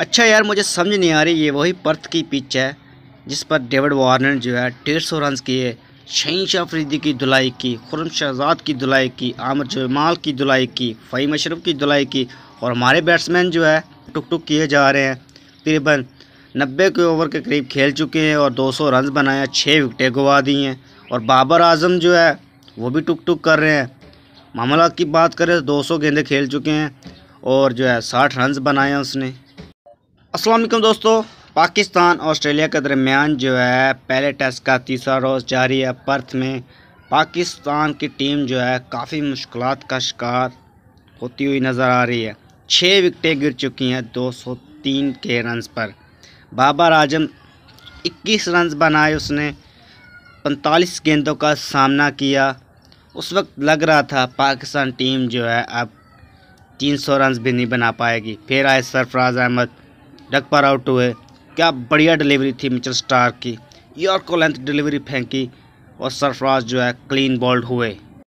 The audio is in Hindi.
अच्छा यार मुझे समझ नहीं आ रही ये वही पर्थ की पिच है जिस पर डेविड वार्नर जो है डेढ़ सौ रन किए शहीशाह अफरीदी की धुलाई की खुरम शहजाद की धुलाई की आमिर जमाल की धुलाई की फ़हीम अशरफ की धुलाई की और हमारे बैट्समैन जो है टुक टुक किए जा रहे हैं तकरीबन नब्बे के ओवर के करीब खेल चुके हैं और 200 सौ रन बनाए छः विकटें गवा दी हैं और बाबर आजम जो है वो भी टुक टुक कर रहे हैं मामला की बात करें तो सौ गेंदे खेल चुके हैं और जो है साठ रन बनाए हैं उसने अस्सलाम वालेकुम दोस्तों पाकिस्तान ऑस्ट्रेलिया के दरमियान जो है पहले टेस्ट का तीसरा रोज़ जारी है पर्थ में पाकिस्तान की टीम जो है काफ़ी मुश्किल का शिकार होती हुई नज़र आ रही है छः विकटें गिर चुकी हैं 203 के रन पर बाबर आजम 21 रन बनाए उसने 45 गेंदों का सामना किया उस वक्त लग रहा था पाकिस्तान टीम जो है अब 300 रन भी नहीं बना पाएगी फिर आए सरफराज अहमद पर आउट हुए क्या बढ़िया डिलीवरी थी मिचल स्टार की यॉर्क को लेंथ डिलीवरी फेंकी और सरफराज जो है क्लीन बॉल्ड हुए